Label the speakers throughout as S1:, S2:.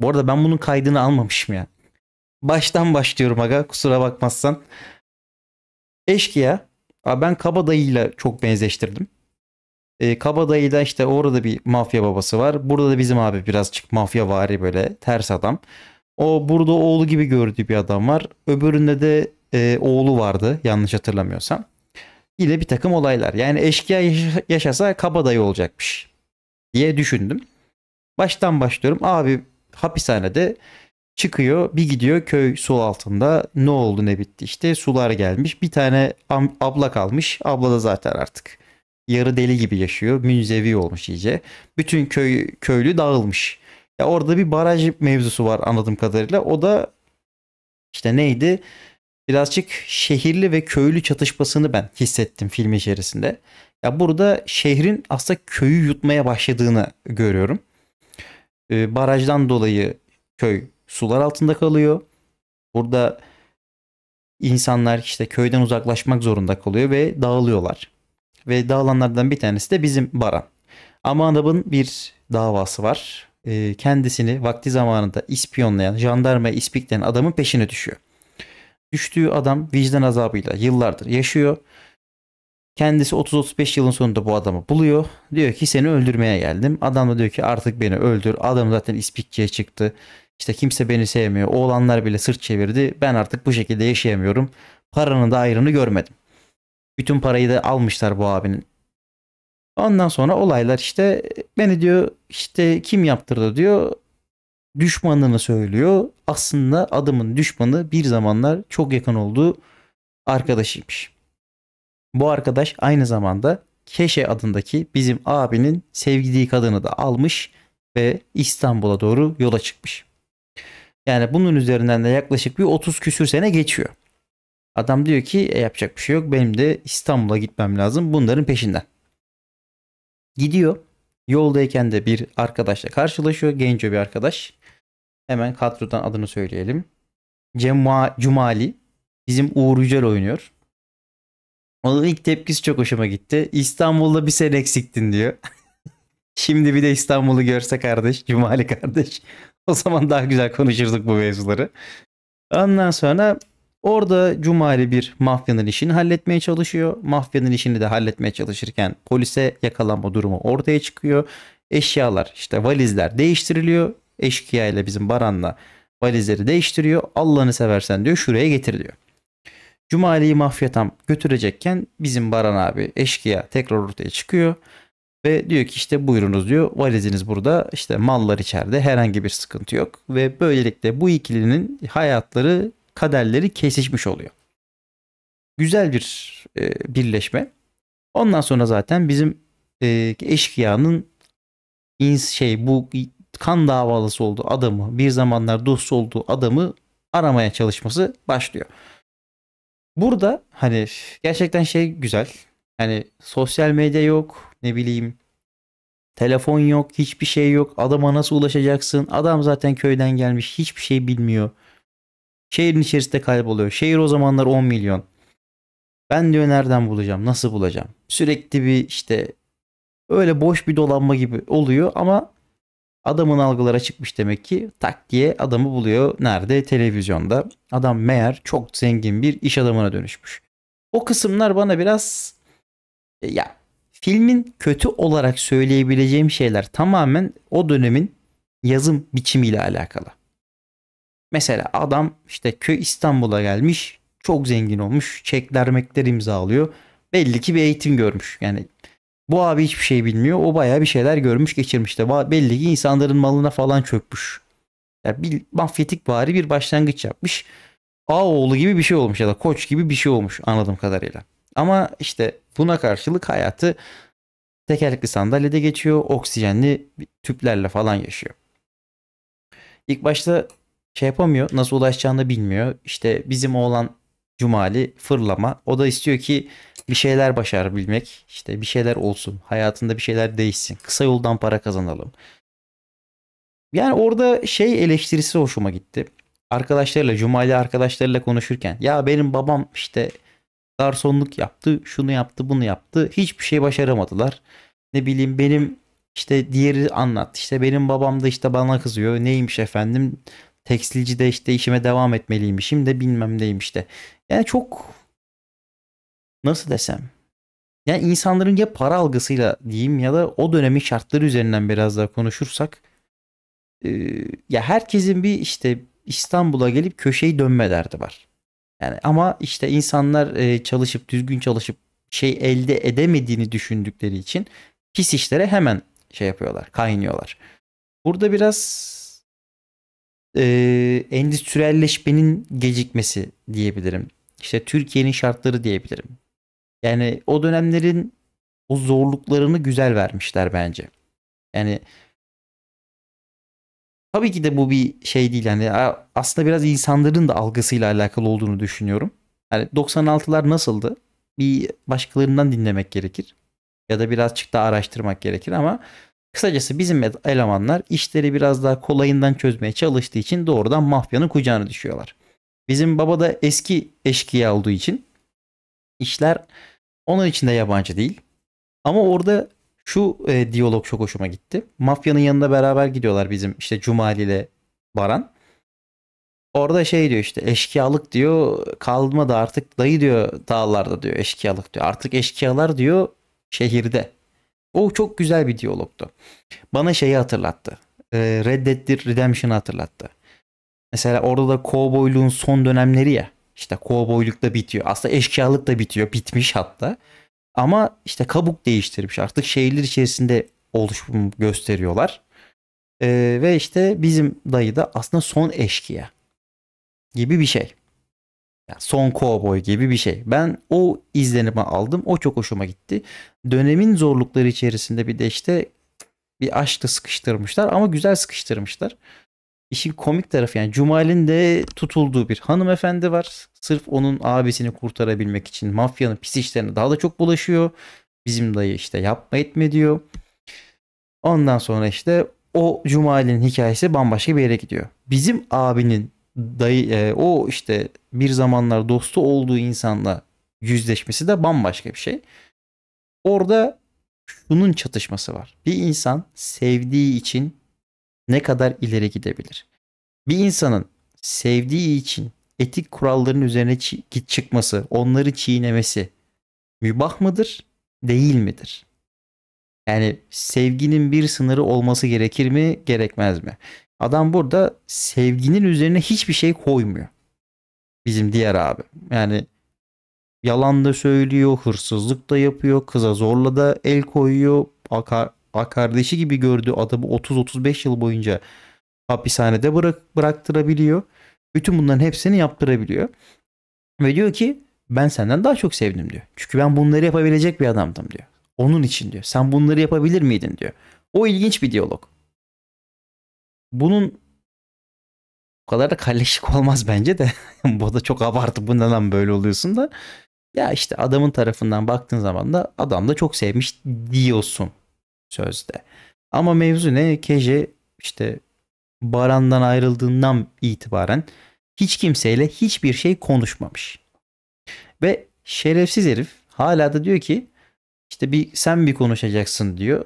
S1: Bu arada ben bunun kaydını almamışım ya. Baştan başlıyorum aga kusura bakmazsan. Eşkıya. Abi ben Kabadayı'yla çok benzeştirdim. E, ee, Kabadayı'da işte orada bir mafya babası var. Burada da bizim abi birazcık mafya vari böyle ters adam. O burada oğlu gibi gördüğü bir adam var. Öbüründe de e, oğlu vardı yanlış hatırlamıyorsam. Yine bir takım olaylar. Yani eşkıya yaşasa kabadayı olacakmış diye düşündüm. Baştan başlıyorum. Abi hapishanede çıkıyor bir gidiyor köy su altında ne oldu ne bitti işte sular gelmiş bir tane abla kalmış abla da zaten artık yarı deli gibi yaşıyor münzevi olmuş iyice bütün köy köylü dağılmış ya orada bir baraj mevzusu var anladığım kadarıyla o da işte neydi birazcık şehirli ve köylü çatışmasını ben hissettim film içerisinde ya burada şehrin aslında köyü yutmaya başladığını görüyorum e, barajdan dolayı köy sular altında kalıyor. Burada insanlar işte köyden uzaklaşmak zorunda kalıyor ve dağılıyorlar. Ve dağılanlardan bir tanesi de bizim Baran. Ama adamın bir davası var. E, kendisini vakti zamanında ispiyonlayan, jandarmaya ispikleyen adamın peşine düşüyor. Düştüğü adam vicdan azabıyla yıllardır yaşıyor Kendisi 30-35 yılın sonunda bu adamı buluyor. Diyor ki seni öldürmeye geldim. Adam da diyor ki artık beni öldür. Adam zaten ispikçiye çıktı. İşte kimse beni sevmiyor. Oğlanlar bile sırt çevirdi. Ben artık bu şekilde yaşayamıyorum. Paranın da ayrını görmedim. Bütün parayı da almışlar bu abinin. Ondan sonra olaylar işte beni diyor işte kim yaptırdı diyor. Düşmanını söylüyor. Aslında adamın düşmanı bir zamanlar çok yakın olduğu arkadaşıymış. Bu arkadaş aynı zamanda Keşe adındaki bizim abinin sevgili kadını da almış ve İstanbul'a doğru yola çıkmış. Yani bunun üzerinden de yaklaşık bir 30 küsür sene geçiyor. Adam diyor ki e, yapacak bir şey yok benim de İstanbul'a gitmem lazım bunların peşinden. Gidiyor. Yoldayken de bir arkadaşla karşılaşıyor. Genco bir arkadaş. Hemen kadrodan adını söyleyelim. Cema Cumali. Bizim Uğur Yücel oynuyor. Onun ilk tepkisi çok hoşuma gitti. İstanbul'da bir sen eksiktin diyor. Şimdi bir de İstanbul'u görse kardeş, Cumali kardeş. O zaman daha güzel konuşurduk bu mevzuları. Ondan sonra orada Cumali bir mafyanın işini halletmeye çalışıyor. Mafyanın işini de halletmeye çalışırken polise yakalanma durumu ortaya çıkıyor. Eşyalar işte valizler değiştiriliyor. Eşkıya ile bizim Baran'la valizleri değiştiriyor. Allah'ını seversen diyor şuraya getir diyor. Cumali'yi mafya tam götürecekken bizim Baran abi eşkıya tekrar ortaya çıkıyor. Ve diyor ki işte buyurunuz diyor valiziniz burada işte mallar içeride herhangi bir sıkıntı yok. Ve böylelikle bu ikilinin hayatları kaderleri kesişmiş oluyor. Güzel bir e, birleşme. Ondan sonra zaten bizim e, eşkıyanın ins şey bu kan davalısı olduğu adamı bir zamanlar dost olduğu adamı aramaya çalışması başlıyor. Burada hani gerçekten şey güzel. Hani sosyal medya yok. Ne bileyim Telefon yok, hiçbir şey yok. Adama nasıl ulaşacaksın? Adam zaten köyden gelmiş, hiçbir şey bilmiyor. Şehrin içerisinde kayboluyor. Şehir o zamanlar 10 milyon. Ben diyor nereden bulacağım, nasıl bulacağım? Sürekli bir işte öyle boş bir dolanma gibi oluyor ama Adamın algılara çıkmış demek ki tak diye adamı buluyor. Nerede? Televizyonda. Adam meğer çok zengin bir iş adamına dönüşmüş. O kısımlar bana biraz e, ya filmin kötü olarak söyleyebileceğim şeyler tamamen o dönemin yazım biçimiyle alakalı. Mesela adam işte köy İstanbul'a gelmiş, çok zengin olmuş, çekler mekler imzalıyor. Belli ki bir eğitim görmüş. Yani bu abi hiçbir şey bilmiyor. O bayağı bir şeyler görmüş geçirmiş de. Belli ki insanların malına falan çökmüş. Yani bir mafyatik bari bir başlangıç yapmış. A oğlu gibi bir şey olmuş ya da koç gibi bir şey olmuş anladığım kadarıyla. Ama işte buna karşılık hayatı tekerlekli sandalyede geçiyor. Oksijenli tüplerle falan yaşıyor. İlk başta şey yapamıyor. Nasıl ulaşacağını da bilmiyor. İşte bizim oğlan Cumali fırlama. O da istiyor ki bir şeyler başarabilmek, işte bir şeyler olsun, hayatında bir şeyler değişsin, kısa yoldan para kazanalım. Yani orada şey eleştirisi hoşuma gitti. Arkadaşlarıyla, Cumali arkadaşlarıyla konuşurken ya benim babam işte garsonluk yaptı, şunu yaptı, bunu yaptı. Hiçbir şey başaramadılar. Ne bileyim benim işte diğeri anlat. İşte benim babam da işte bana kızıyor. Neymiş efendim? Tekstilci de işte işime devam etmeliymişim de bilmem neymiş işte. Yani çok nasıl desem. Yani insanların ya para algısıyla diyeyim ya da o dönemi şartları üzerinden biraz daha konuşursak e, ya herkesin bir işte İstanbul'a gelip köşeyi dönme derdi var. Yani ama işte insanlar e, çalışıp düzgün çalışıp şey elde edemediğini düşündükleri için pis işlere hemen şey yapıyorlar, kaynıyorlar. Burada biraz e, endüstriyelleşmenin gecikmesi diyebilirim. İşte Türkiye'nin şartları diyebilirim. Yani o dönemlerin o zorluklarını güzel vermişler bence. Yani tabii ki de bu bir şey değil. Yani aslında biraz insanların da algısıyla alakalı olduğunu düşünüyorum. Yani 96'lar nasıldı? Bir başkalarından dinlemek gerekir. Ya da birazcık daha araştırmak gerekir ama Kısacası bizim elemanlar işleri biraz daha kolayından çözmeye çalıştığı için doğrudan mafyanın kucağına düşüyorlar. Bizim baba da eski eşkıya olduğu için işler onun için de yabancı değil. Ama orada şu e, diyalog çok hoşuma gitti. Mafyanın yanında beraber gidiyorlar bizim işte Cumali ile Baran. Orada şey diyor işte eşkıyalık diyor kalmadı artık dayı diyor dağlarda diyor eşkıyalık diyor. Artık eşkıyalar diyor şehirde. O çok güzel bir diyalogtu. Bana şeyi hatırlattı. Ee, Red Dead Redemption'ı hatırlattı. Mesela orada da kovboyluğun son dönemleri ya. İşte kovboyluk da bitiyor. Aslında eşkıyalık da bitiyor. Bitmiş hatta. Ama işte kabuk değiştirmiş. Artık şehirler içerisinde oluşum gösteriyorlar. Ee, ve işte bizim dayı da aslında son eşkıya gibi bir şey. Yani son kovboy gibi bir şey. Ben o izlenimi aldım. O çok hoşuma gitti. Dönemin zorlukları içerisinde bir de işte bir aşkla sıkıştırmışlar ama güzel sıkıştırmışlar. İşin komik tarafı yani Cumal'in de tutulduğu bir hanımefendi var. Sırf onun abisini kurtarabilmek için mafyanın pis işlerine daha da çok bulaşıyor. Bizim dayı işte yapma etme diyor. Ondan sonra işte o Cumal'in hikayesi bambaşka bir yere gidiyor. Bizim abinin dayı, e, o işte bir zamanlar dostu olduğu insanla yüzleşmesi de bambaşka bir şey. Orada şunun çatışması var. Bir insan sevdiği için ne kadar ileri gidebilir? Bir insanın sevdiği için etik kuralların üzerine git çıkması, onları çiğnemesi mübah mıdır, değil midir? Yani sevginin bir sınırı olması gerekir mi, gerekmez mi? Adam burada sevginin üzerine hiçbir şey koymuyor. Bizim diğer abi. Yani yalan da söylüyor, hırsızlık da yapıyor, kıza zorla da el koyuyor. Akar, kardeşi gibi gördüğü adamı 30-35 yıl boyunca hapishanede bırak, bıraktırabiliyor. Bütün bunların hepsini yaptırabiliyor. Ve diyor ki ben senden daha çok sevdim diyor. Çünkü ben bunları yapabilecek bir adamdım diyor. Onun için diyor. Sen bunları yapabilir miydin diyor. O ilginç bir diyalog. Bunun o kadar da kalleşik olmaz bence de. bu da çok abartı. Bu neden böyle oluyorsun da. Ya işte adamın tarafından baktığın zaman da adam da çok sevmiş diyorsun sözde. Ama mevzu ne? Keje işte Baran'dan ayrıldığından itibaren hiç kimseyle hiçbir şey konuşmamış. Ve şerefsiz herif hala da diyor ki işte bir sen bir konuşacaksın diyor.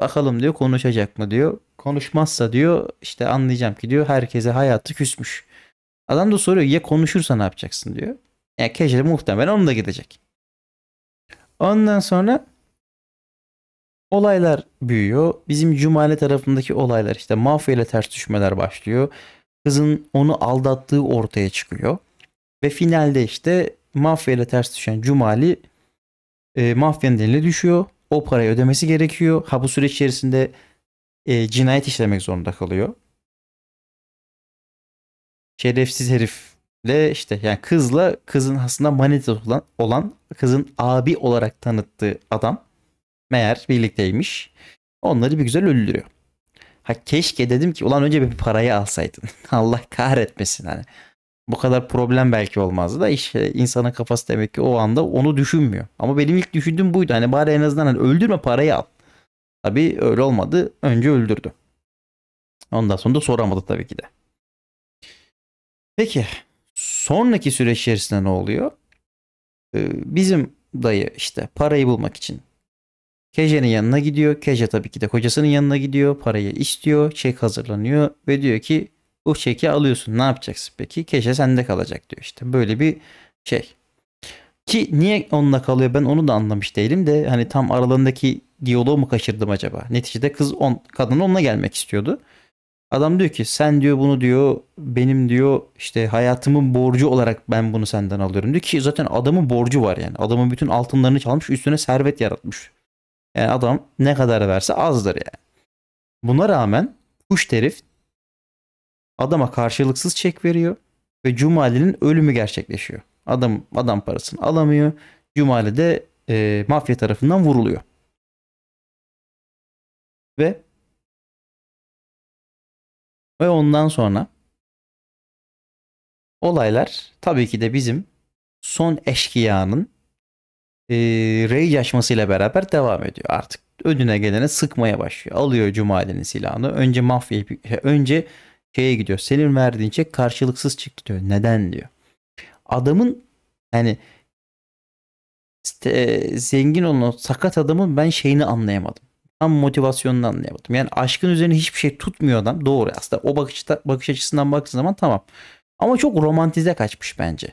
S1: Bakalım diyor konuşacak mı diyor. Konuşmazsa diyor işte anlayacağım ki diyor herkese hayatı küsmüş. Adam da soruyor ya konuşursa ne yapacaksın diyor. Yani Casual muhtemelen onu da gidecek. Ondan sonra olaylar büyüyor. Bizim Cumali tarafındaki olaylar işte mafya ile ters düşmeler başlıyor. Kızın onu aldattığı ortaya çıkıyor. Ve finalde işte mafya ile ters düşen Cumali e, mafyanın eline düşüyor o parayı ödemesi gerekiyor. Ha bu süreç içerisinde e, cinayet işlemek zorunda kalıyor. Şerefsiz herif ve işte yani kızla kızın aslında manita olan, olan kızın abi olarak tanıttığı adam meğer birlikteymiş. Onları bir güzel öldürüyor. Ha keşke dedim ki ulan önce bir parayı alsaydın. Allah kahretmesin hani bu kadar problem belki olmazdı da işte insanın kafası demek ki o anda onu düşünmüyor. Ama benim ilk düşündüğüm buydu. Hani bari en azından hani öldürme parayı al. Tabii öyle olmadı. Önce öldürdü. Ondan sonra da soramadı tabii ki de. Peki sonraki süreç içerisinde ne oluyor? Ee, bizim dayı işte parayı bulmak için Keje'nin yanına gidiyor. Keje tabii ki de kocasının yanına gidiyor. Parayı istiyor. Çek hazırlanıyor ve diyor ki bu çeki alıyorsun. Ne yapacaksın peki? Keşe sende kalacak diyor işte. Böyle bir şey. Ki niye onunla kalıyor ben onu da anlamış değilim de hani tam aralarındaki diyaloğu mu kaçırdım acaba? Neticede kız on, kadın onunla gelmek istiyordu. Adam diyor ki sen diyor bunu diyor benim diyor işte hayatımın borcu olarak ben bunu senden alıyorum diyor ki zaten adamın borcu var yani. Adamın bütün altınlarını çalmış üstüne servet yaratmış. Yani adam ne kadar verse azdır yani. Buna rağmen kuş terif adama karşılıksız çek veriyor ve Cumali'nin ölümü gerçekleşiyor. Adam adam parasını alamıyor. Cumali de e, mafya tarafından vuruluyor.
S2: Ve ve ondan
S1: sonra olaylar tabii ki de bizim son eşkıyanın e, rage açmasıyla beraber devam ediyor artık. Ödüne gelene sıkmaya başlıyor. Alıyor Cumali'nin silahını. Önce mafya önce şeye gidiyor. Senin verdiğin çek karşılıksız çıktı diyor. Neden diyor. Adamın yani e, zengin olan sakat adamın ben şeyini anlayamadım. Tam motivasyonunu anlayamadım. Yani aşkın üzerine hiçbir şey tutmuyor adam. Doğru aslında o bakış, bakış açısından baktığı zaman tamam. Ama çok romantize kaçmış bence.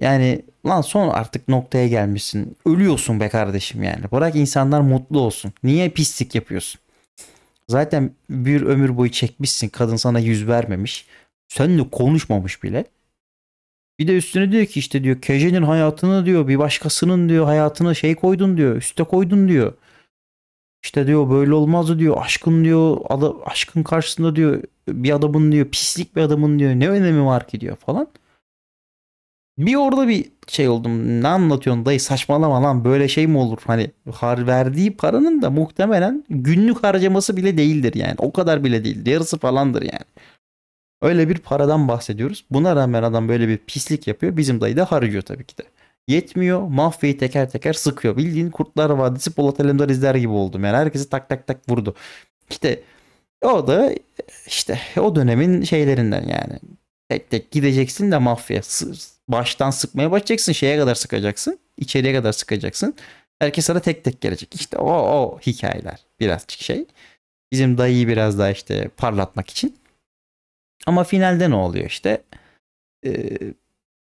S1: Yani lan son artık noktaya gelmişsin. Ölüyorsun be kardeşim yani. Bırak insanlar mutlu olsun. Niye pislik yapıyorsun? Zaten bir ömür boyu çekmişsin. Kadın sana yüz vermemiş. Seninle konuşmamış bile. Bir de üstüne diyor ki işte diyor Keje'nin hayatını diyor bir başkasının diyor hayatını şey koydun diyor. Üste koydun diyor. İşte diyor böyle olmaz diyor. Aşkın diyor adı, aşkın karşısında diyor bir adamın diyor pislik bir adamın diyor ne önemi var ki diyor falan. Bir orada bir şey oldum. Ne anlatıyorsun dayı saçmalama lan böyle şey mi olur? Hani har verdiği paranın da muhtemelen günlük harcaması bile değildir yani. O kadar bile değil. Yarısı falandır yani. Öyle bir paradan bahsediyoruz. Buna rağmen adam böyle bir pislik yapıyor. Bizim dayı da harcıyor tabii ki de. Yetmiyor. Mafyayı teker teker sıkıyor. Bildiğin Kurtlar Vadisi Polat Alemdar izler gibi oldum. Yani herkesi tak tak tak vurdu. İşte o da işte o dönemin şeylerinden yani. Tek tek gideceksin de mafya baştan sıkmaya başlayacaksın. Şeye kadar sıkacaksın. içeriye kadar sıkacaksın. Herkes sana tek tek gelecek. İşte o o hikayeler birazcık şey. Bizim dayıyı biraz daha işte parlatmak için. Ama finalde ne oluyor işte? Ee,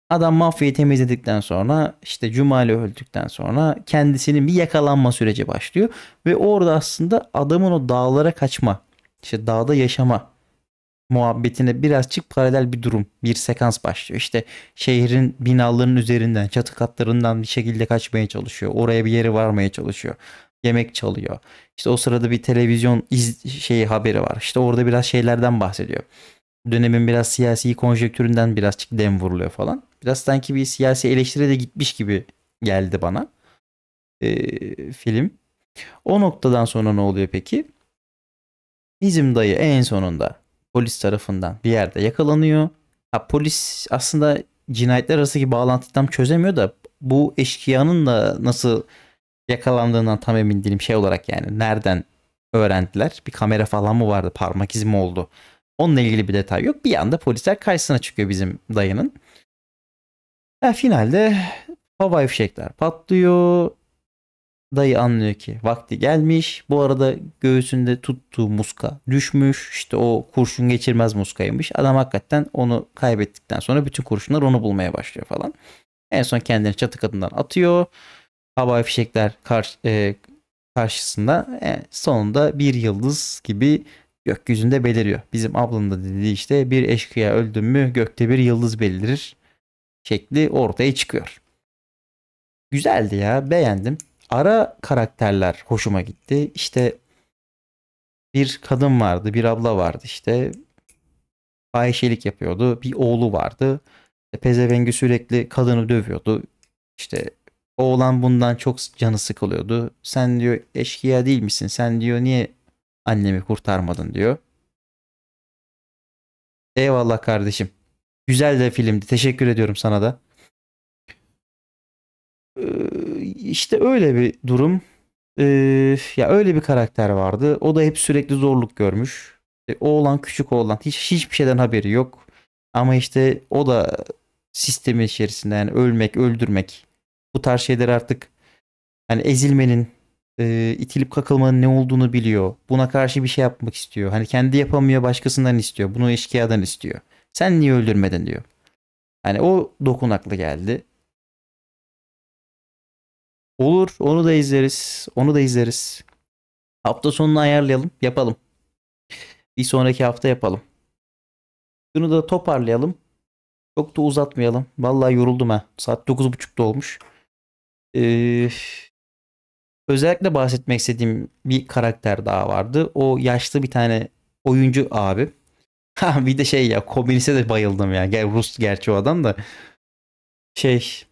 S1: adam mafyayı temizledikten sonra işte Cumali öldükten sonra kendisinin bir yakalanma süreci başlıyor. Ve orada aslında adamın o dağlara kaçma, işte dağda yaşama muhabbetine birazcık paralel bir durum. Bir sekans başlıyor. İşte şehrin binalarının üzerinden, çatı katlarından bir şekilde kaçmaya çalışıyor. Oraya bir yere varmaya çalışıyor. Yemek çalıyor. İşte o sırada bir televizyon iz şeyi haberi var. İşte orada biraz şeylerden bahsediyor. Dönemin biraz siyasi konjektüründen birazcık dem vuruluyor falan. Biraz sanki bir siyasi eleştire de gitmiş gibi geldi bana. Ee, film. O noktadan sonra ne oluyor peki? Bizim dayı en sonunda polis tarafından bir yerde yakalanıyor. Ha, polis aslında cinayetler arasındaki bağlantıyı tam çözemiyor da bu eşkıyanın da nasıl yakalandığından tam emin değilim şey olarak yani nereden öğrendiler? Bir kamera falan mı vardı? Parmak izi mi oldu? Onunla ilgili bir detay yok. Bir anda polisler karşısına çıkıyor bizim dayının. E, finalde havai fişekler patlıyor dayı anlıyor ki vakti gelmiş. Bu arada göğsünde tuttuğu muska düşmüş. İşte o kurşun geçirmez muskaymış. Adam hakikaten onu kaybettikten sonra bütün kurşunlar onu bulmaya başlıyor falan. En son kendini çatı katından atıyor. Havai fişekler karşı, e, karşısında e, sonunda bir yıldız gibi gökyüzünde beliriyor. Bizim ablanın da dediği işte bir eşkıya öldün mü gökte bir yıldız belirir şekli ortaya çıkıyor. Güzeldi ya beğendim ara karakterler hoşuma gitti. İşte bir kadın vardı, bir abla vardı işte. Fahişelik yapıyordu. Bir oğlu vardı. E, pezeveng'i sürekli kadını dövüyordu. İşte oğlan bundan çok canı sıkılıyordu. Sen diyor eşkıya değil misin? Sen diyor niye annemi kurtarmadın diyor. Eyvallah kardeşim. Güzel de filmdi. Teşekkür ediyorum sana da. Ee, işte öyle bir durum. Ee, ya öyle bir karakter vardı. O da hep sürekli zorluk görmüş. E, oğlan küçük oğlan hiç hiçbir şeyden haberi yok. Ama işte o da sistemin içerisinde yani ölmek, öldürmek bu tarz şeyler artık hani ezilmenin, e, itilip kakılmanın ne olduğunu biliyor. Buna karşı bir şey yapmak istiyor. Hani kendi yapamıyor, başkasından istiyor. Bunu eşkıyadan istiyor. Sen niye öldürmedin diyor. Hani o dokunaklı geldi. Olur. Onu da izleriz. Onu da izleriz. Hafta sonunu ayarlayalım. Yapalım. Bir sonraki hafta yapalım. Bunu da toparlayalım. Çok da uzatmayalım. Vallahi yoruldum ha. Saat 9.30'da olmuş. Ee, özellikle bahsetmek istediğim bir karakter daha vardı. O yaşlı bir tane oyuncu abi. Ha bir de şey ya komüniste de bayıldım ya. Gel Rus gerçi o adam da. Şey.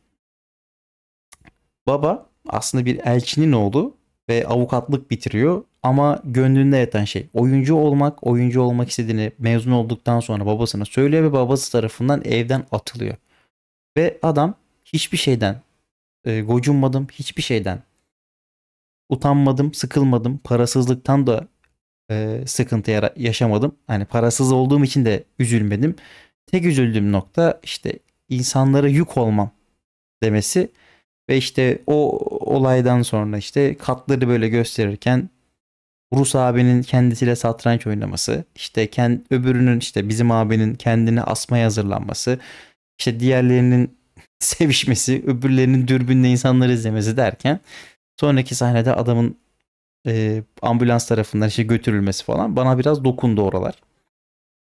S1: Baba aslında bir elçinin oğlu ve avukatlık bitiriyor ama gönlünde yatan şey oyuncu olmak, oyuncu olmak istediğini mezun olduktan sonra babasına söylüyor ve babası tarafından evden atılıyor. Ve adam hiçbir şeyden e, gocunmadım, hiçbir şeyden utanmadım, sıkılmadım, parasızlıktan da e, sıkıntı yaşamadım. Hani parasız olduğum için de üzülmedim. Tek üzüldüğüm nokta işte insanlara yük olmam demesi ve işte o olaydan sonra işte katları böyle gösterirken Rus abinin kendisiyle satranç oynaması, işte kend, öbürünün işte bizim abinin kendini asmaya hazırlanması, işte diğerlerinin sevişmesi, öbürlerinin dürbünle insanları izlemesi derken sonraki sahnede adamın e, ambulans tarafından işte götürülmesi falan bana biraz dokundu oralar.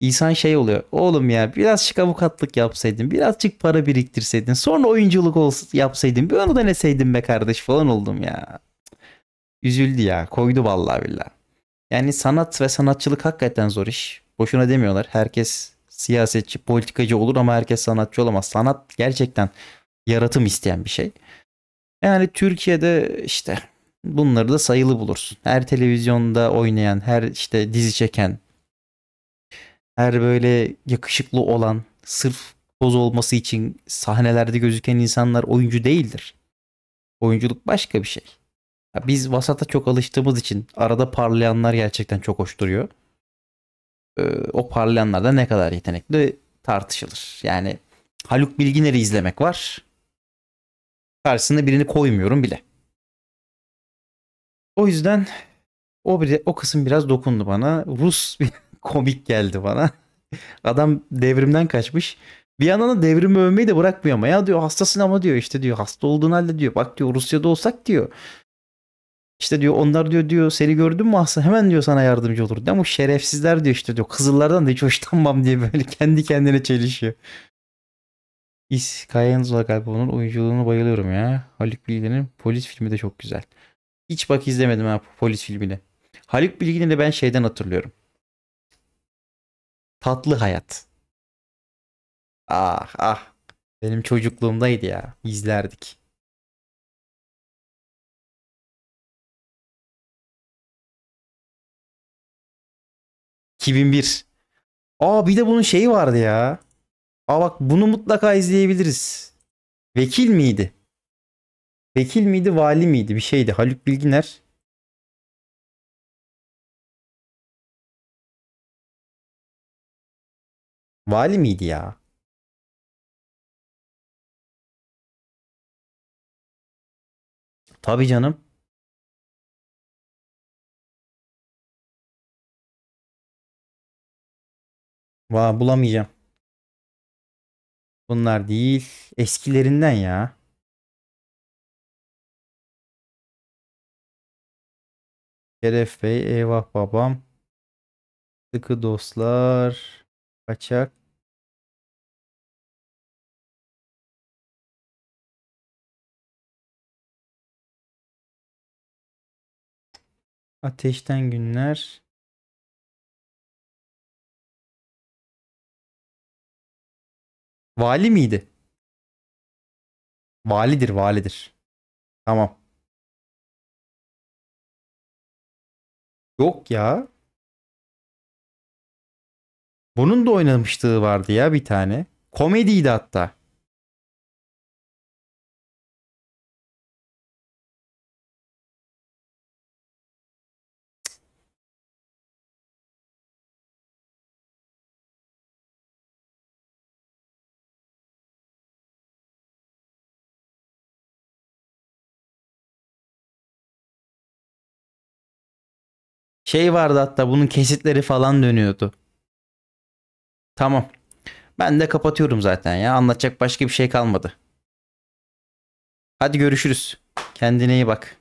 S1: İnsan şey oluyor. Oğlum ya birazcık avukatlık yapsaydın. Birazcık para biriktirseydin. Sonra oyunculuk olsun, yapsaydın. Bir onu deneseydin be kardeş falan oldum ya. Üzüldü ya. Koydu vallahi billah. Yani sanat ve sanatçılık hakikaten zor iş. Boşuna demiyorlar. Herkes siyasetçi, politikacı olur ama herkes sanatçı olamaz. Sanat gerçekten yaratım isteyen bir şey. Yani Türkiye'de işte bunları da sayılı bulursun. Her televizyonda oynayan, her işte dizi çeken, her böyle yakışıklı olan sırf poz olması için sahnelerde gözüken insanlar oyuncu değildir. Oyunculuk başka bir şey. Ya biz vasata çok alıştığımız için arada parlayanlar gerçekten çok hoş duruyor. Ee, o parlayanlarda ne kadar yetenekli tartışılır. Yani Haluk Bilginer'i izlemek var. Karşısında birini koymuyorum bile. O yüzden o, bile, o kısım biraz dokundu bana. Rus komik geldi bana. Adam devrimden kaçmış. Bir yandan da devrimi övmeyi de bırakmıyor ama ya diyor hastasın ama diyor işte diyor hasta olduğun halde diyor bak diyor Rusya'da olsak diyor. İşte diyor onlar diyor diyor seni gördün mü hasta hemen diyor sana yardımcı olur. Ama şerefsizler diyor işte diyor kızıllardan da hiç hoşlanmam diye böyle kendi kendine çelişiyor. İs Yanzular galiba onun oyunculuğuna bayılıyorum ya. Haluk Bilgin'in polis filmi de çok güzel. Hiç bak izlemedim ha polis filmini. Haluk Bilginer'i ben şeyden hatırlıyorum. Tatlı hayat. Ah ah. Benim çocukluğumdaydı ya.
S2: İzlerdik. ...2001. Aa bir de
S1: bunun şeyi vardı ya. Aa bak bunu mutlaka izleyebiliriz. Vekil miydi? Vekil miydi, vali miydi? Bir şeydi. Haluk Bilginer
S2: Vali miydi ya? Tabi canım. Va bulamayacağım. Bunlar değil. Eskilerinden ya. Şeref Bey, eyvah babam. Sıkı dostlar. Kaçak. Ateşten günler. Vali miydi? Validir, validir. Tamam. Yok ya. Bunun da oynamışlığı vardı ya bir tane. Komediydi hatta.
S1: Şey vardı hatta bunun kesitleri falan dönüyordu. Tamam. Ben de kapatıyorum zaten ya. Anlatacak başka bir şey kalmadı. Hadi görüşürüz. Kendine iyi bak.